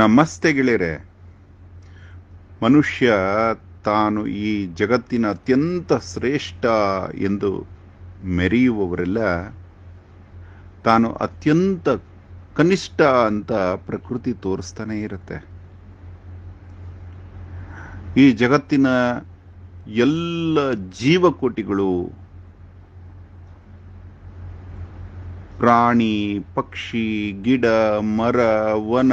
ನಮಸ್ತೆ ಗೆಳೆಯರೆ ಮನುಷ್ಯ ತಾನು ಈ ಜಗತ್ತಿನ ಅತ್ಯಂತ ಶ್ರೇಷ್ಠ ಎಂದು ಮೆರೆಯುವವರೆಲ್ಲ ತಾನು ಅತ್ಯಂತ ಕನಿಷ್ಠ ಅಂತ ಪ್ರಕೃತಿ ತೋರಿಸ್ತಾನೇ ಇರುತ್ತೆ ಈ ಜಗತ್ತಿನ ಎಲ್ಲ ಜೀವಕೋಟಿಗಳು ಪ್ರಾಣಿ ಪಕ್ಷಿ ಗಿಡ ಮರ ವನ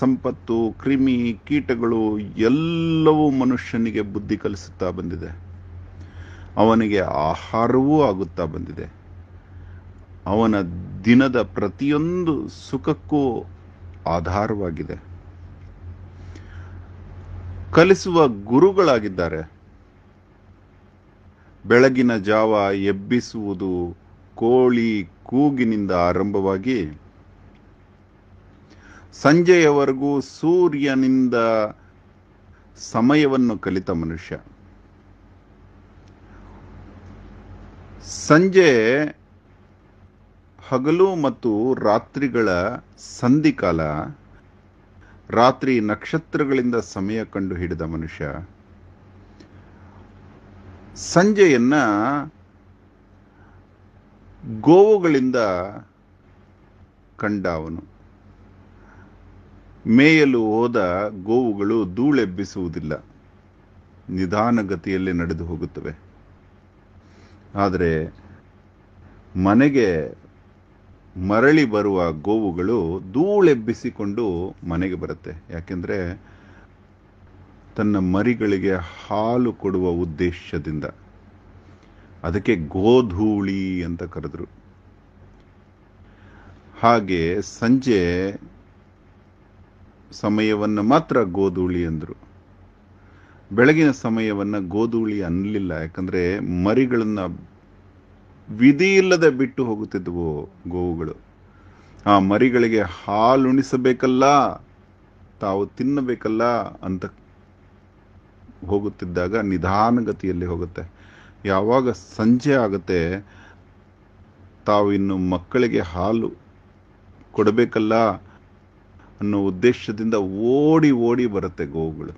ಸಂಪತ್ತು ಕ್ರಿಮಿ ಕೀಟಗಳು ಎಲ್ಲವೂ ಮನುಷ್ಯನಿಗೆ ಬುದ್ಧಿ ಕಲಿಸುತ್ತಾ ಬಂದಿದೆ ಅವನಿಗೆ ಆಹಾರವೂ ಆಗುತ್ತಾ ಬಂದಿದೆ ಅವನ ದಿನದ ಪ್ರತಿಯೊಂದು ಸುಖಕ್ಕೂ ಆಧಾರವಾಗಿದೆ ಕಲಿಸುವ ಗುರುಗಳಾಗಿದ್ದಾರೆ ಬೆಳಗಿನ ಜಾವ ಎಬ್ಬಿಸುವುದು ಕೋಳಿ ಕೂಗಿನಿಂದ ಆರಂಭವಾಗಿ ಸಂಜೆಯವರೆಗೂ ಸೂರ್ಯನಿಂದ ಸಮಯವನ್ನು ಕಲಿತ ಮನುಷ್ಯ ಸಂಜೆ ಹಗಲು ಮತ್ತು ರಾತ್ರಿಗಳ ಸಂಧಿಕಾಲ ರಾತ್ರಿ ನಕ್ಷತ್ರಗಳಿಂದ ಸಮಯ ಕಂಡು ಹಿಡಿದ ಮನುಷ್ಯ ಸಂಜೆಯನ್ನ ಗೋವುಗಳಿಂದ ಕಂಡ ಅವನು ಮೇಯಲು ಹೋದ ಗೋವುಗಳು ಧೂಳೆಬ್ಬಿಸುವುದಿಲ್ಲ ನಿಧಾನಗತಿಯಲ್ಲಿ ನಡೆದು ಹೋಗುತ್ತವೆ ಆದರೆ ಮನೆಗೆ ಮರಳಿ ಬರುವ ಗೋವುಗಳು ಧೂಳೆಬ್ಬಿಸಿಕೊಂಡು ಮನೆಗೆ ಬರುತ್ತೆ ಯಾಕೆಂದರೆ ತನ್ನ ಮರಿಗಳಿಗೆ ಹಾಲು ಕೊಡುವ ಉದ್ದೇಶದಿಂದ ಅದಕ್ಕೆ ಗೋಧೂಳಿ ಅಂತ ಕರೆದ್ರು ಹಾಗೆ ಸಂಜೆ ಸಮಯವನ್ನು ಮಾತ್ರ ಗೋಧೂಳಿ ಅಂದರು ಬೆಳಗಿನ ಸಮಯವನ್ನು ಗೋಧೂಳಿ ಅನ್ನಲಿಲ್ಲ ಯಾಕಂದರೆ ಮರಿಗಳನ್ನು ವಿಧಿಯಿಲ್ಲದೆ ಬಿಟ್ಟು ಹೋಗುತ್ತಿದ್ವು ಗೋವುಗಳು ಆ ಮರಿಗಳಿಗೆ ಹಾಲುಣಿಸಬೇಕಲ್ಲ ತಾವು ತಿನ್ನಬೇಕಲ್ಲ ಅಂತ ಹೋಗುತ್ತಿದ್ದಾಗ ನಿಧಾನಗತಿಯಲ್ಲಿ ಹೋಗುತ್ತೆ ಯಾವಾಗ ಸಂಜೆ ಆಗುತ್ತೆ ತಾವಿನ್ನು ಮಕ್ಕಳಿಗೆ ಹಾಲು ಕೊಡಬೇಕಲ್ಲ ಅನ್ನೋ ಉದ್ದೇಶದಿಂದ ಓಡಿ ಓಡಿ ಬರುತ್ತೆ ಗೋವುಗಳು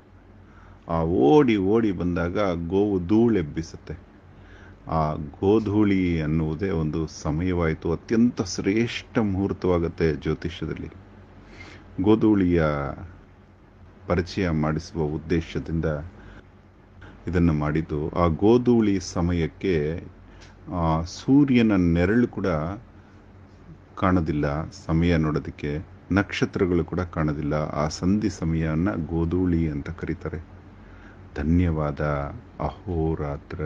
ಆ ಓಡಿ ಓಡಿ ಬಂದಾಗ ಗೋವು ಧೂಳೆಬ್ಬಿಸುತ್ತೆ ಆ ಗೋಧೂಳಿ ಅನ್ನುವುದೇ ಒಂದು ಸಮಯವಾಯಿತು ಅತ್ಯಂತ ಶ್ರೇಷ್ಠ ಮುಹೂರ್ತವಾಗುತ್ತೆ ಜ್ಯೋತಿಷ್ಯದಲ್ಲಿ ಗೋಧೂಳಿಯ ಪರಿಚಯ ಮಾಡಿಸುವ ಉದ್ದೇಶದಿಂದ ಇದನ್ನು ಮಾಡಿದ್ದು ಆ ಗೋಧೂಳಿ ಸಮಯಕ್ಕೆ ಸೂರ್ಯನ ನೆರಳು ಕೂಡ ಕಾಣೋದಿಲ್ಲ ಸಮಯ ನೋಡೋದಕ್ಕೆ ನಕ್ಷತ್ರಗಳು ಕೂಡ ಕಾಣೋದಿಲ್ಲ ಆ ಸಂಧಿ ಸಮಯನ ಗೋಧೂಳಿ ಅಂತ ಕರೀತಾರೆ ಧನ್ಯವಾದ ಅಹೋರಾತ್ರ